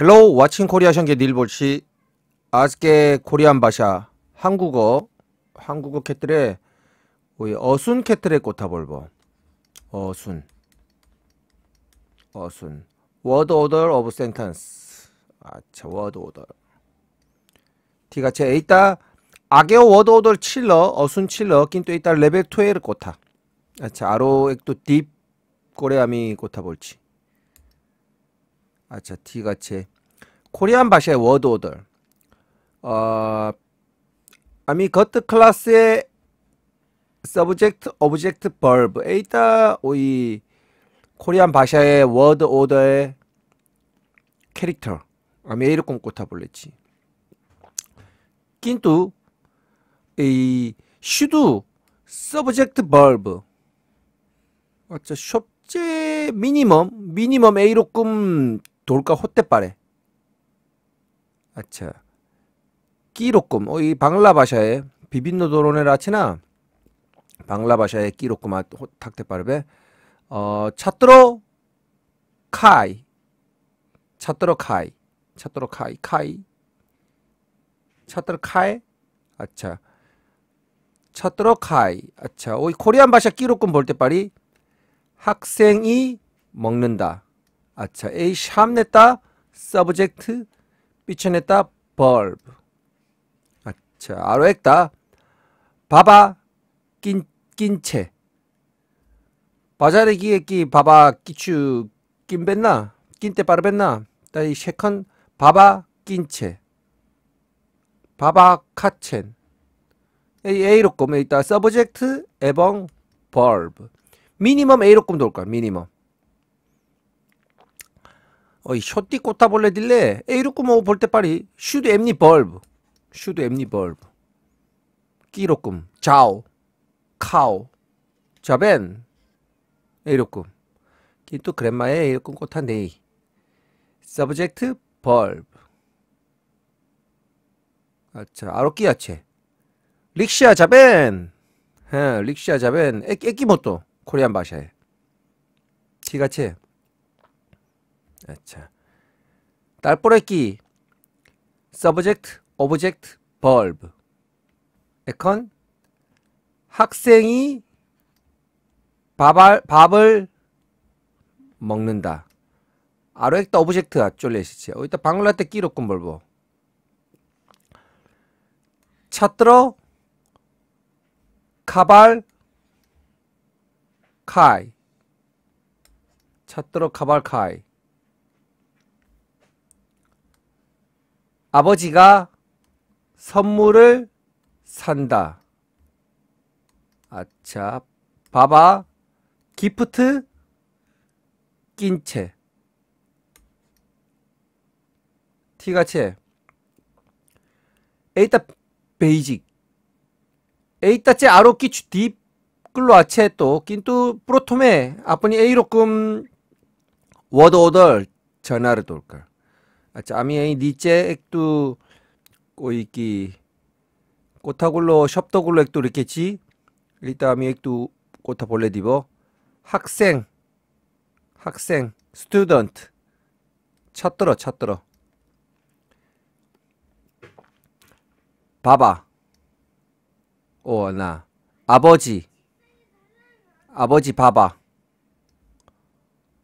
헬로우 왓칭 코리아 션게 닐볼시 아스케 코리안 바샤 한국어 한국어 캐틀에 어순 캐틀에 꽃타볼보 어순 어순 워드 오더 오브 센턴스 아차 워드 오더 티가체 에이따 아게오 워드 오더 칠러 어순 칠러 낀또 이따 레벨 투에르 꽃타 아차 아로 액도 딥코레아미꽃타볼치 아차 T같이 코리안 바샤의 워드 오더 어, 아미 겉트 클래스의 서브젝트 오브젝트 b 브 에이따 오이 코리안 바샤의 워드 오더의 캐릭터 아미 에이르꿈꿨타볼랬지 킨투 이 슈두 서브젝트 e 브 t v e 아차 숍제 미니멈 미니멈 에이로꿈 돌까 호떼빠레 아차 끼로꿈 어이 방글라바샤에 비빈노 도로네 라치나 방글라바샤에 끼로꿈 아 탁테빠르베 어 찾도록 카이 찾도록 카이 찾도록 카이 카이 찾도록 카이 아차 찾도록 카이 아차 오이 코리안 바샤 끼로꿈 볼때 빨리 학생이 먹는다 아차 A 샵 냈다 subject 삐쳐냈다 verb 아차 아로 했다 바바 낀 낀채 바자레 기에끼 바바 끼추 낀뺐나 낀 때 빠르뺐나 다이 셰컨 바바 낀 채 바바 카첸 A A로 꼼에 있다 subject 에벙 verb 미니멈 A로 꼼도 올까 미니멈 어이 쇼띠 꼬타 볼레 딜레 에이루꾸모 뭐 볼때 빨리 슈드 엠니 벌브 슈드 엠니 벌브 끼로꿈 자오 카오 자벤 에이루꿈 긴또 그랜마에 에이루꿈 꼬타 네이 서브젝트 벌브 아차 아로끼야체 릭시아 자벤 예, 릭시아 자벤 에끼모또 코리안 바샤에 티가체 자, 딸뽀래끼 subject, object, verb 에컨 학생이 밥알, 밥을 먹는다. 아로액다 오브젝트 아쫄레시치 어이따 방글라테 끼로꾼 벌보. 찾들어 카발 카이. 찾들어 카발 카이. 아버지가 선물을 산다. 아차, 봐봐. 기프트 낀 채. 티가이 에이따 베이직. 에이따체 아로키 주딥 끌로 아체 또 낀뚜 프로톰에 아프니 에이로끔 워더오덜 전화를 돌걸. আচ্ছা আমি এই নিচে একটু ওই কি কথাগুলো শব্দগুলো একটু লিখেছি এটা আমি একটু কথা বলে দিব 학생 학생 student ছাত্র ছাত্র বাবা ও না 아버지 아버지 바바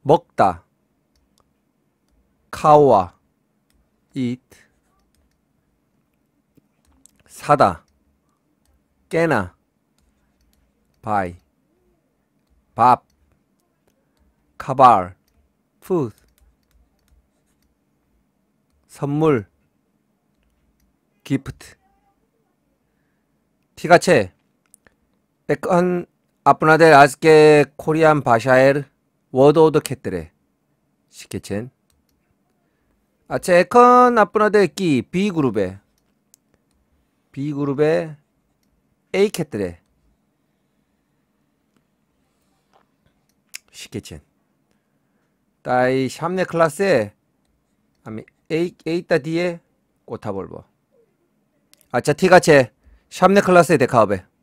먹다 카와 eat 사다 깨나 buy 밥 카발 food 선물 기프트 티가체 에컨 아프나델 아스케 코리안 바샤엘 워드 오드 캣트레 시케첸 아차 에컨 아프나데끼 B그룹에 B그룹에 A캣들에 쉽겠지 따이 샴네 클라스에 아미 A A따 D에 꼬타볼보 아차 티가체 샴네 클라스에 데카업에